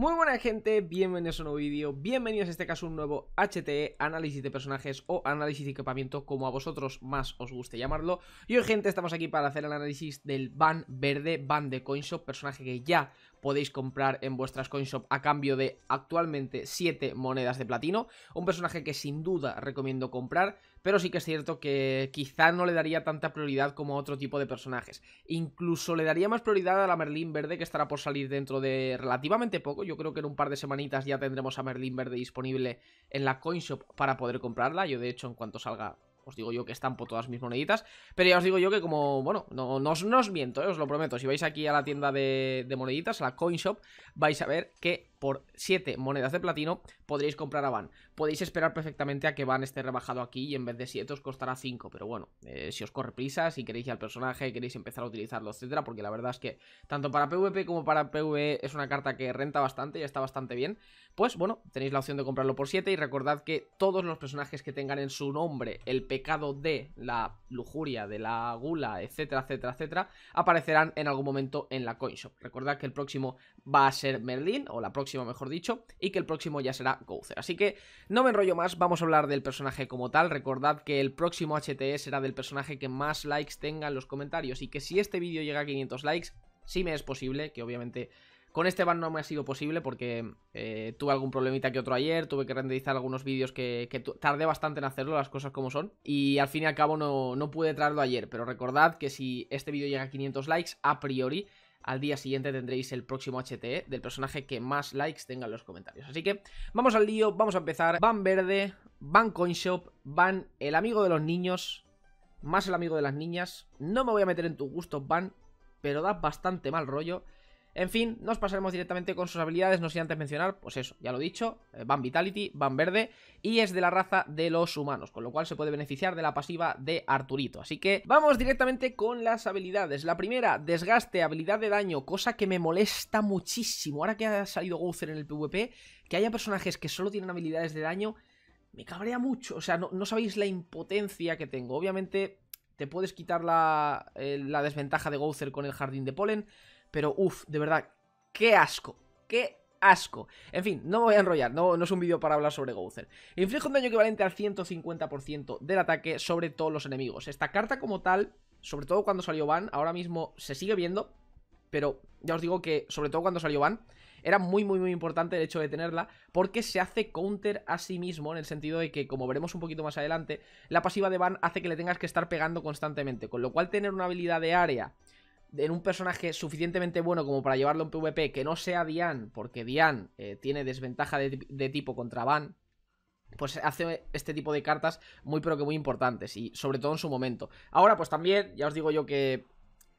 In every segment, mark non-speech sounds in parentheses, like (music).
Muy buena gente, bienvenidos a un nuevo vídeo, bienvenidos en este caso a un nuevo HTE, análisis de personajes o análisis de equipamiento, como a vosotros más os guste llamarlo. Y hoy gente, estamos aquí para hacer el análisis del ban verde, ban de CoinShop, personaje que ya podéis comprar en vuestras CoinShop a cambio de actualmente 7 monedas de platino. Un personaje que sin duda recomiendo comprar pero sí que es cierto que quizá no le daría tanta prioridad como a otro tipo de personajes. Incluso le daría más prioridad a la Merlín Verde, que estará por salir dentro de relativamente poco. Yo creo que en un par de semanitas ya tendremos a Merlín Verde disponible en la Coin Shop para poder comprarla. Yo, de hecho, en cuanto salga os digo yo que estampo todas mis moneditas. Pero ya os digo yo que como, bueno, no, no, os, miento, eh, os lo prometo. Si vais aquí a la tienda de, de moneditas, a la Shop vais a ver que por 7 monedas de platino podréis comprar a Van. Podéis esperar perfectamente a que Van esté rebajado aquí y en vez de 7 os costará 5, pero bueno, eh, si os corre prisa, si queréis al personaje, queréis empezar a utilizarlo, etcétera, porque la verdad es que tanto para PvP como para PvE es una carta que renta bastante y está bastante bien, pues bueno, tenéis la opción de comprarlo por 7 y recordad que todos los personajes que tengan en su nombre el pecado de la lujuria, de la gula, etcétera, etcétera, etcétera, aparecerán en algún momento en la coinshop. Recordad que el próximo va a ser Merlin, o la próxima mejor dicho, y que el próximo ya será Gouther. Así que no me enrollo más, vamos a hablar del personaje como tal. Recordad que el próximo HTE será del personaje que más likes tenga en los comentarios y que si este vídeo llega a 500 likes, si sí me es posible, que obviamente... Con este ban no me ha sido posible porque eh, tuve algún problemita que otro ayer, tuve que renderizar algunos vídeos que, tardé bastante en hacerlo, las cosas como son. Y al fin y al cabo no, no pude traerlo ayer, pero recordad que si este vídeo llega a 500 likes, a priori al día siguiente tendréis el próximo HTE del personaje que más likes tenga en los comentarios. Así que vamos al lío, vamos a empezar. Van Verde, Van Coinshop, Van el amigo de los niños, más el amigo de las niñas. No me voy a meter en tus gustos, Van, pero da bastante mal rollo. En fin, nos pasaremos directamente con sus habilidades, no sin antes mencionar, pues eso, ya lo he dicho, eh, Van Vitality, Van Verde, y es de la raza de los humanos, con lo cual se puede beneficiar de la pasiva de Arturito. Así que vamos directamente con las habilidades. La primera, desgaste, habilidad de daño, cosa que me molesta muchísimo. Ahora que ha salido Gouther en el PvP, que haya personajes que solo tienen habilidades de daño, me cabrea mucho. O sea, no, sabéis la impotencia que tengo. Obviamente, te puedes quitar la, eh, la desventaja de Gouther con el jardín de polen pero uff, de verdad, qué asco, qué asco. En fin, no me voy a enrollar, no, no es un vídeo para hablar sobre Gouther. Inflige un daño equivalente al 150% del ataque sobre todos los enemigos. Esta carta como tal, sobre todo cuando salió Van, ahora mismo se sigue viendo, pero ya os digo que sobre todo cuando salió Van, era muy muy muy importante el hecho de tenerla porque se hace counter a sí mismo en el sentido de que como veremos un poquito más adelante, la pasiva de Van hace que le tengas que estar pegando constantemente, con lo cual tener una habilidad de área en un personaje suficientemente bueno como para llevarlo un PvP que no sea Dian porque Dian eh, tiene desventaja de, de, tipo contra Van, pues hace este tipo de cartas muy pero que muy importantes y sobre todo en su momento. Ahora pues también, ya os digo yo que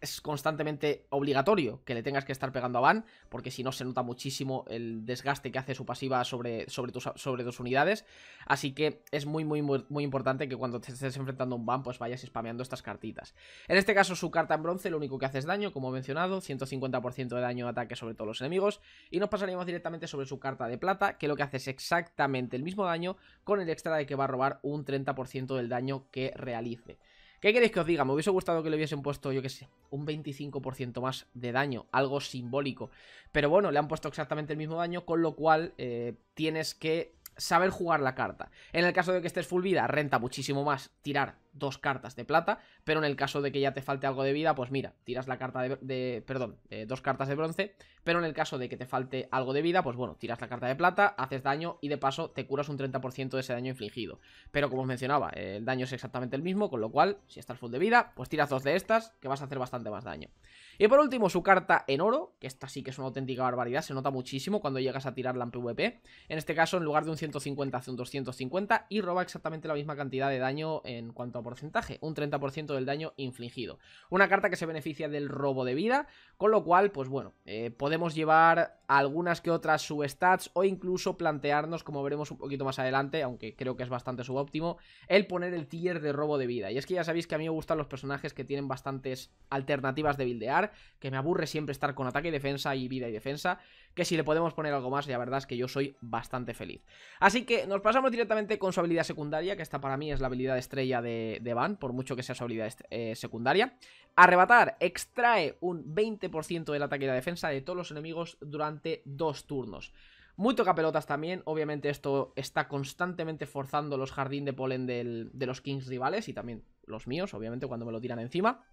es constantemente obligatorio que le tengas que estar pegando a Van, porque si no se nota muchísimo el desgaste que hace su pasiva sobre, sobre, tus, sobre unidades. Así que es muy, muy, muy, importante que cuando te estés enfrentando a un Van, pues vayas spameando estas cartitas. En este caso, su carta en bronce lo único que hace es daño, como he mencionado, 150% de daño de ataque sobre todos los enemigos. Y nos pasaríamos directamente sobre su carta de plata, que lo que hace es exactamente el mismo daño, con el extra de que va a robar un 30% del daño que realice. ¿Qué queréis que os diga? Me hubiese gustado que le hubiesen puesto, yo qué sé, un 25% más de daño, algo simbólico. Pero bueno, le han puesto exactamente el mismo daño, con lo cual eh, tienes que saber jugar la carta. En el caso de que estés full vida, renta muchísimo más tirar dos cartas de plata, pero en el caso de que ya te falte algo de vida, pues mira, tiras la carta de... perdón, dos cartas de bronce, pero en el caso de que te falte algo de vida, pues bueno, tiras la carta de plata, haces daño y de paso te curas un 30% de ese daño infligido. Pero como os mencionaba, el daño es exactamente el mismo, con lo cual, si estás full de vida, pues tiras dos de estas, que vas a hacer bastante más daño. Y por último, su carta en oro, que esta sí que es una auténtica barbaridad, se nota muchísimo cuando llegas a tirarla en PvP. En este caso, en lugar de un 150, hace un 250 y roba exactamente la misma cantidad de daño en cuanto a porcentaje, un 30% del daño infligido. Una carta que se beneficia del robo de vida, con lo cual, pues bueno, eh, podemos llevar algunas que otras substats o incluso plantearnos, como veremos un poquito más adelante, aunque creo que es bastante subóptimo, el poner el tier de robo de vida. Y es que ya sabéis que a mí me gustan los personajes que tienen bastantes alternativas de buildear, que me aburre siempre estar con ataque y defensa y vida y defensa, que si le podemos poner algo más, la verdad es que yo soy bastante feliz. Así que nos pasamos directamente con su habilidad secundaria, que esta para mí es la habilidad estrella de, Van, por mucho que sea su habilidad eh, secundaria. Arrebatar extrae un 20% del ataque y la defensa de todos los enemigos durante dos turnos. Muy toca pelotas también, obviamente esto está constantemente forzando los jardín de polen de los Kings rivales y también los míos, obviamente, cuando me lo tiran encima.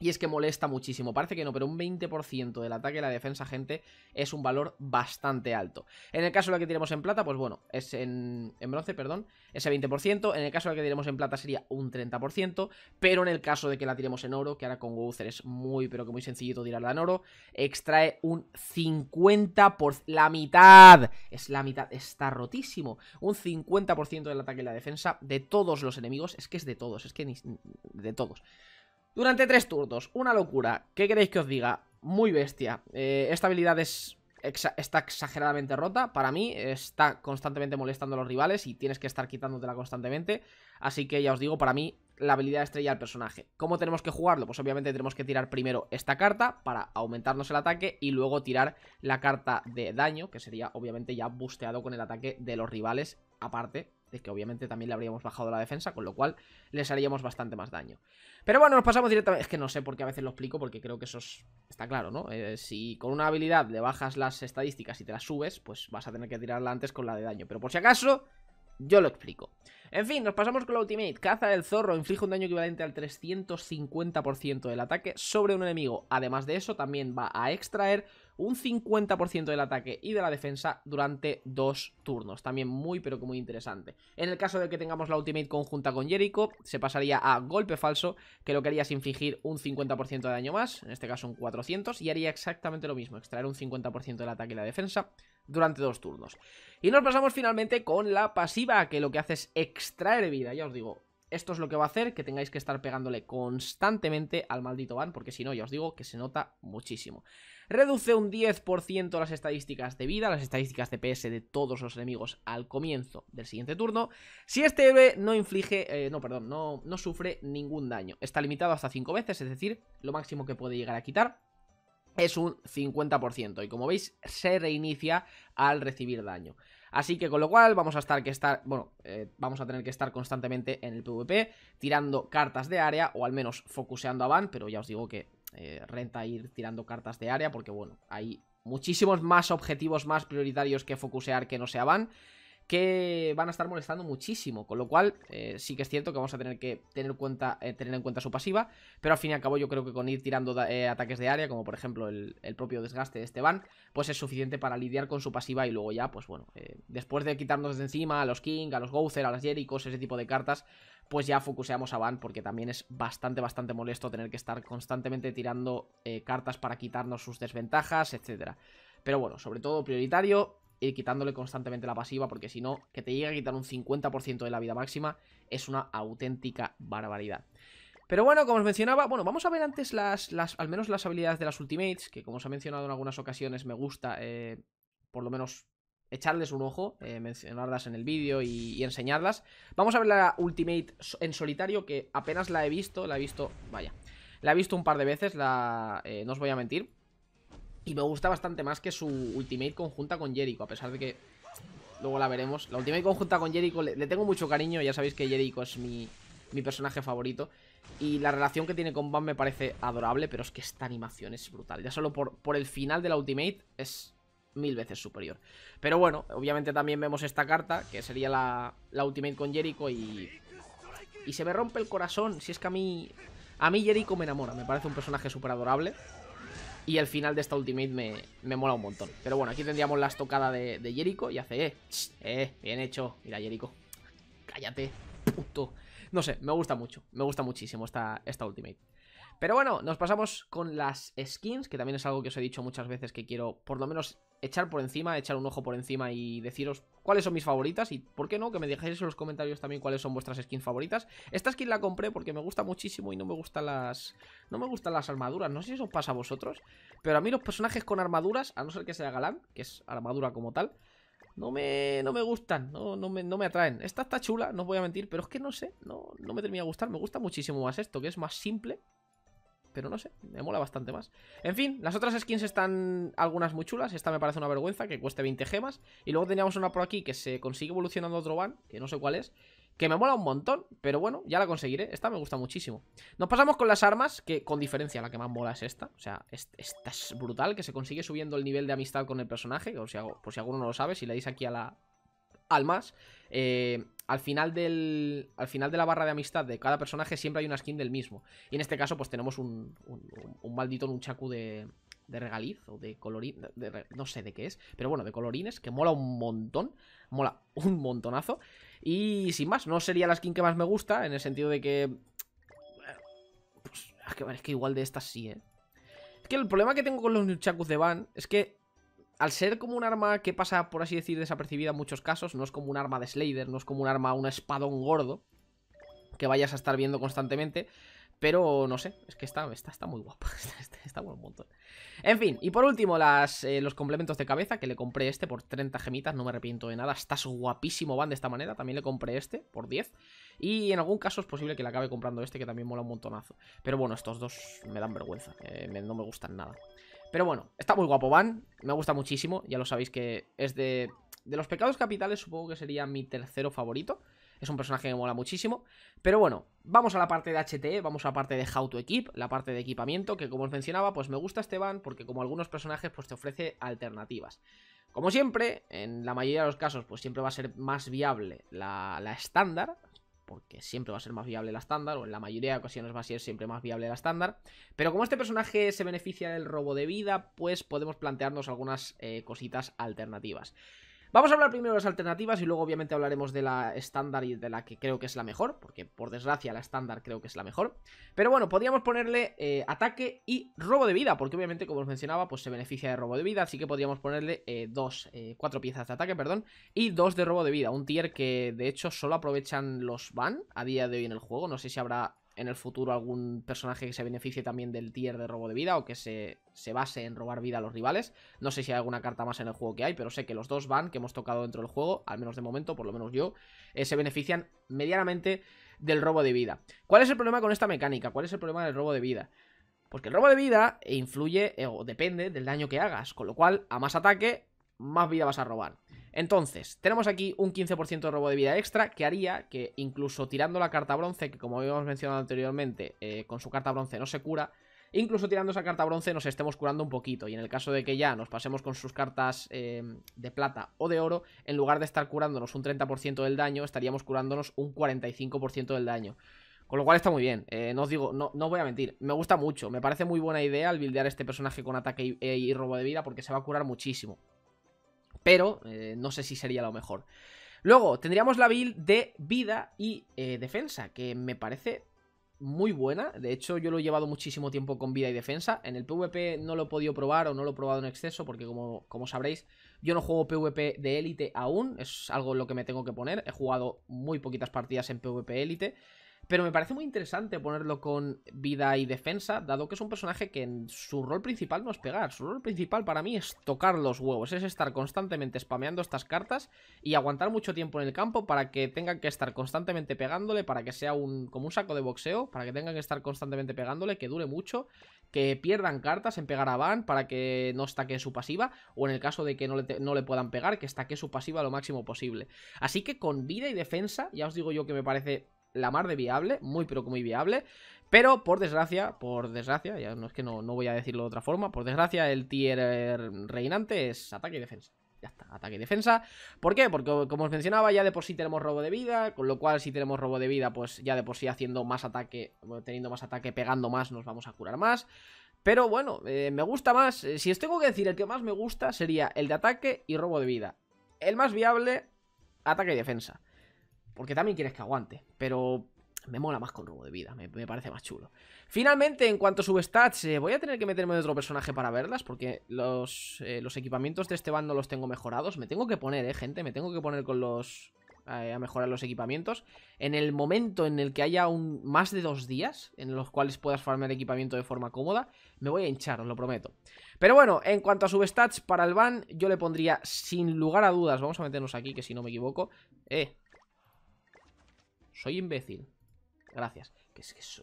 Y es que molesta muchísimo, parece que no, pero un 20% del ataque y la defensa, gente, es un valor bastante alto. En el caso de la que tiremos en plata, pues bueno, es en, bronce, perdón, ese 20%. En el caso de la que tiremos en plata sería un 30%, pero en el caso de que la tiremos en oro, que ahora con Gouzer es muy, pero que muy sencillito tirarla en oro, extrae un 50%, por la mitad, es la mitad, está rotísimo. Un 50% del ataque y la defensa de todos los enemigos, es que es de todos, es que ni, de todos. Durante tres turnos, una locura. ¿Qué queréis que os diga? Muy bestia. Eh, esta habilidad está exageradamente rota. Para mí está constantemente molestando a los rivales y tienes que estar quitándotela constantemente. Así que ya os digo, para mí la habilidad estrella del personaje. ¿Cómo tenemos que jugarlo? Pues obviamente tenemos que tirar primero esta carta para aumentarnos el ataque y luego tirar la carta de daño, que sería obviamente ya busteado con el ataque de los rivales aparte que obviamente también le habríamos bajado la defensa, con lo cual le haríamos bastante más daño. Pero bueno, nos pasamos directamente... Es que no sé por qué a veces lo explico, porque creo que eso está claro, ¿no? Eh, si con una habilidad le bajas las estadísticas y te las subes, pues vas a tener que tirarla antes con la de daño. Pero por si acaso, yo lo explico. En fin, nos pasamos con la ultimate. Caza del zorro inflige un daño equivalente al 350% del ataque sobre un enemigo. Además de eso, también va a extraer un 50% del ataque y de la defensa durante dos turnos. También muy, pero que muy interesante. En el caso de que tengamos la ultimate conjunta con Jericho, se pasaría a golpe falso, que lo que haría es infligir un 50% de daño más, en este caso un 400, y haría exactamente lo mismo, extraer un 50% del ataque y la defensa durante dos turnos. Y nos pasamos finalmente con la pasiva, que lo que hace es extraer vida, ya os digo, esto es lo que va a hacer que tengáis que estar pegándole constantemente al maldito van, porque si no, ya os digo que se nota muchísimo. Reduce un 10% las estadísticas de vida, las estadísticas de PS de todos los enemigos al comienzo del siguiente turno. Si este no inflige, eh, no, perdón, no, no sufre ningún daño. Está limitado hasta 5 veces, es decir, lo máximo que puede llegar a quitar es un 50% y como veis se reinicia al recibir daño. Así que con lo cual vamos a estar que estar, bueno, eh, vamos a tener que estar constantemente en el PvP tirando cartas de área o al menos focuseando a Van, pero ya os digo que eh, renta ir tirando cartas de área porque, bueno, hay muchísimos más objetivos más prioritarios que focusear que no se van que van a estar molestando muchísimo. Con lo cual, eh, sí que es cierto que vamos a tener que eh, tener, en cuenta su pasiva. Pero al fin y al cabo, yo creo que con ir tirando eh, ataques de área, como por ejemplo el, propio desgaste de Esteban, pues es suficiente para lidiar con su pasiva. Y luego ya, pues bueno, después de quitarnos de encima a los King, a los Gouzer, a las Jerichos, ese tipo de cartas, pues ya focuseamos a Van, porque también es bastante, bastante molesto tener que estar constantemente tirando cartas para quitarnos sus desventajas, etcétera. Pero bueno, sobre todo prioritario, ir quitándole constantemente la pasiva, porque si no, que te llegue a quitar un 50% de la vida máxima es una auténtica barbaridad. Pero bueno, como os mencionaba, bueno, vamos a ver antes las, las al menos las habilidades de las ultimates, que como os he mencionado en algunas ocasiones me gusta, eh, por lo menos echarles un ojo, eh, mencionarlas en el vídeo y, enseñarlas. Vamos a ver la ultimate en solitario, que apenas la he visto, la he visto, vaya, la he visto un par de veces, la, eh, no os voy a mentir. Y me gusta bastante más que su ultimate conjunta con Jericho, a pesar de que luego la veremos. La ultimate conjunta con Jericho le, tengo mucho cariño, ya sabéis que Jericho es mi, personaje favorito. Y la relación que tiene con Van me parece adorable, pero es que esta animación es brutal. Ya solo por, por el final de la ultimate es mil veces superior. Pero bueno, obviamente también vemos esta carta, que sería la, la ultimate con Jericho y... Y se me rompe el corazón, si es que a mí... A mí Jericho me enamora, me parece un personaje súper adorable. Y el final de esta ultimate me, me mola un montón. Pero bueno, aquí tendríamos la estocada de, de Jericho y hace... Eh, eh, bien hecho. Mira, Jericho. Cállate. Puto. No sé, me gusta mucho. Me gusta muchísimo esta, esta ultimate. Pero bueno, nos pasamos con las skins, que también es algo que os he dicho muchas veces que quiero por lo menos echar por encima, echar un ojo por encima y deciros cuáles son mis favoritas y por qué no, que me dejéis en los comentarios también cuáles son vuestras skins favoritas. Esta skin la compré porque me gusta muchísimo y no me gustan las no me gustan las armaduras, no sé si eso os pasa a vosotros, pero a mí los personajes con armaduras, a no ser que sea galán, que es armadura como tal, no me, no me gustan, no, no, me, no, me, atraen. Esta está chula, no os voy a mentir, pero es que no sé, no, no me termina de gustar. Me gusta muchísimo más esto, que es más simple, pero no sé, me mola bastante más En fin, las otras skins están algunas muy chulas Esta me parece una vergüenza, que cueste 20 gemas Y luego teníamos una por aquí que se consigue evolucionando otro van Que no sé cuál es que me mola un montón, pero bueno, ya la conseguiré. Esta me gusta muchísimo. Nos pasamos con las armas, que con diferencia la que más mola es esta. O sea, esta es brutal, que se consigue subiendo el nivel de amistad con el personaje. Por si, por si alguno no lo sabe, si le dais aquí a la, al más, eh, al final, del, al final de la barra de amistad de cada personaje siempre hay una skin del mismo. Y en este caso pues tenemos un, un, maldito nunchaku de, de regaliz o de colorín, no sé de qué es, pero bueno, de colorines, que mola un montón, mola (laughs) un montonazo. Y sin más, no sería la skin que más me gusta, en el sentido de que... Eh, pues, es, que, es igual de estas sí, ¿eh? Es que el problema que tengo con los nunchakus de Van es que al ser como un arma que pasa, por así decir, desapercibida en muchos casos, no es como un arma de Slayer, no es como un arma, un espadón gordo que vayas a estar viendo constantemente. Pero no sé, es que está, está, está muy guapa, (laughs) está, está montón. En fin, y por último, las, eh, los complementos de cabeza, que le compré este por 30 gemitas, no me arrepiento de nada. Estás guapísimo, van de esta manera. También le compré este por 10. Y en algún caso es posible que le acabe comprando este, que también mola un montonazo. Pero bueno, estos dos me dan vergüenza, eh, no me gustan nada. Pero bueno, está muy guapo Van, me gusta muchísimo, ya lo sabéis que es de... los pecados capitales supongo que sería mi tercero favorito. Es un personaje que me mola muchísimo. Pero bueno, vamos a la parte de HTE, vamos a la parte de How to Equip, la parte de equipamiento, que como os mencionaba, pues me gusta este van porque como algunos personajes, pues te ofrece alternativas. Como siempre, en la mayoría de los casos, pues siempre va a ser más viable la, la estándar, porque siempre va a ser más viable la estándar, o en la mayoría de ocasiones va a ser siempre más viable la estándar. Pero como este personaje se beneficia del robo de vida, pues podemos plantearnos algunas eh, cositas alternativas. Vamos a hablar primero de las alternativas y luego obviamente hablaremos de la estándar y de la que creo que es la mejor, porque por desgracia la estándar creo que es la mejor. Pero bueno, podríamos ponerle eh, ataque y robo de vida, porque obviamente como os mencionaba, pues se beneficia de robo de vida, así que podríamos ponerle eh, dos, eh, cuatro piezas de ataque, perdón, y dos de robo de vida. Un tier que de hecho solo aprovechan los van a día de hoy en el juego, no sé si habrá en el futuro algún personaje que se beneficie también del tier de robo de vida o que se, base en robar vida a los rivales. No sé si hay alguna carta más en el juego que hay, pero sé que los dos van, que hemos tocado dentro del juego, al menos de momento, por lo menos yo, eh, se benefician medianamente del robo de vida. ¿Cuál es el problema con esta mecánica? ¿Cuál es el problema del robo de vida? Pues que el robo de vida eh, influye eh, o depende del daño que hagas, con lo cual a más ataque, más vida vas a robar. Entonces, tenemos aquí un 15% de robo de vida extra que haría que incluso tirando la carta bronce, que como habíamos mencionado anteriormente, eh, con su carta bronce no se cura, incluso tirando esa carta bronce nos estemos curando un poquito y en el caso de que ya nos pasemos con sus cartas eh, de plata o de oro, en lugar de estar curándonos un 30% del daño, estaríamos curándonos un 45% del daño. Con lo cual está muy bien, eh, no os digo, no, no voy a mentir, me gusta mucho, me parece muy buena idea al buildear este personaje con ataque y robo de vida porque se va a curar muchísimo pero eh, no sé si sería lo mejor. Luego, tendríamos la build de vida y eh, defensa, que me parece muy buena. De hecho, yo lo he llevado muchísimo tiempo con vida y defensa. En el PvP no lo he podido probar o no lo he probado en exceso, porque como, como sabréis, yo no juego PvP de élite aún. Es algo en lo que me tengo que poner. He jugado muy poquitas partidas en PvP élite. Pero me parece muy interesante ponerlo con vida y defensa, dado que es un personaje que en su rol principal no es pegar. Su rol principal para mí es tocar los huevos, es estar constantemente spameando estas cartas y aguantar mucho tiempo en el campo para que tengan que estar constantemente pegándole, para que sea un, como un saco de boxeo, para que tengan que estar constantemente pegándole, que dure mucho, que pierdan cartas en pegar a Van para que no estaque su pasiva, o en el caso de que no le, puedan pegar, que estaque su pasiva lo máximo posible. Así que con vida y defensa, ya os digo yo que me parece la mar de viable, muy pero muy viable. Pero por desgracia, por desgracia, ya no es que no, voy a decirlo de otra forma, por desgracia el tier eh, reinante es ataque y defensa. Ya está, ataque y defensa. ¿Por qué? Porque como os mencionaba, ya de por sí tenemos robo de vida, con lo cual si tenemos robo de vida, pues ya de por sí haciendo más ataque, teniendo más ataque, pegando más, nos vamos a curar más. Pero bueno, eh, me gusta más, eh, si os tengo que decir el que más me gusta sería el de ataque y robo de vida. El más viable, ataque y defensa. Porque también quieres que aguante. Pero me mola más con robo de vida, me, parece más chulo. Finalmente, en cuanto a substats, eh, voy a tener que meterme de otro personaje para verlas, porque los, eh, los equipamientos de este bando los tengo mejorados. Me tengo que poner, eh, gente, me tengo que poner con los... Eh, a mejorar los equipamientos. En el momento en el que haya un, más de dos días en los cuales puedas farmear equipamiento de forma cómoda, me voy a hinchar, os lo prometo. Pero bueno, en cuanto a substats para el van... yo le pondría sin lugar a dudas, vamos a meternos aquí que si no me equivoco, eh, soy imbécil. Gracias. Que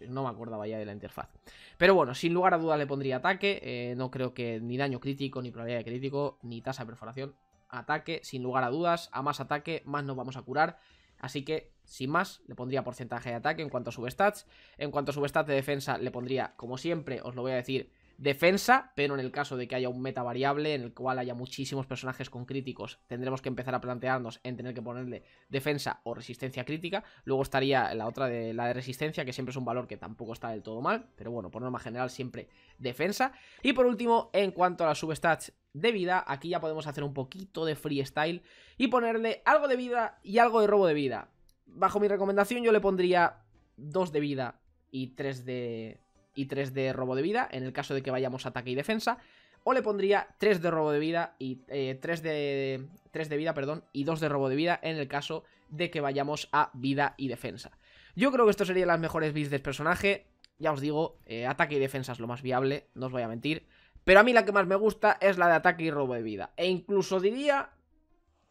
no me acordaba ya de la interfaz. Pero bueno, sin lugar a dudas le pondría ataque. Eh, no creo que ni daño crítico, ni probabilidad de crítico, ni tasa de perforación. Ataque, sin lugar a dudas. A más ataque, más nos vamos a curar. Así que, sin más, le pondría porcentaje de ataque en cuanto a substats. En cuanto a substats de defensa, le pondría, como siempre, os lo voy a decir, defensa, pero en el caso de que haya un meta variable en el cual haya muchísimos personajes con críticos, tendremos que empezar a plantearnos en tener que ponerle defensa o resistencia crítica. Luego estaría la otra de la de resistencia, que siempre es un valor que tampoco está del todo mal, pero bueno, por norma general siempre defensa. Y por último, en cuanto a las substats de vida, aquí ya podemos hacer un poquito de freestyle y ponerle algo de vida y algo de robo de vida. Bajo mi recomendación yo le pondría 2 de vida y 3 de y 3 de robo de vida, en el caso de que vayamos ataque y defensa. O le pondría 3 de robo de vida y 3, eh, de, 3 de vida, perdón, y 2 de robo de vida en el caso de que vayamos a vida y defensa. Yo creo que esto serían las mejores builds del personaje. Ya os digo, eh, ataque y defensa es lo más viable, no os voy a mentir. Pero a mí la que más me gusta es la de ataque y robo de vida. E incluso diría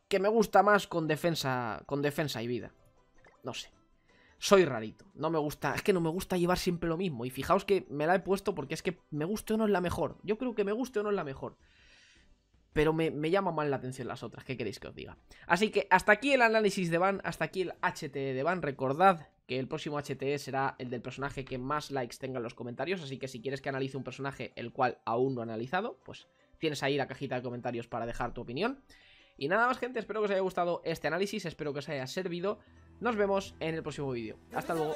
que me gusta más con defensa, con defensa y vida. No sé soy rarito. No me gusta, es que no me gusta llevar siempre lo mismo. Y fijaos que me la he puesto porque es que me guste o no es la mejor. Yo creo que me guste o no es la mejor. Pero me, llama mal la atención las otras, ¿qué queréis que os diga? Así que hasta aquí el análisis de Van, hasta aquí el HTE de Van. Recordad que el próximo HTE será el del personaje que más likes tenga en los comentarios. Así que si quieres que analice un personaje el cual aún no ha analizado, pues tienes ahí la cajita de comentarios para dejar tu opinión. Y nada más gente, espero que os haya gustado este análisis, espero que os haya servido. Nos vemos en el próximo vídeo. Hasta luego.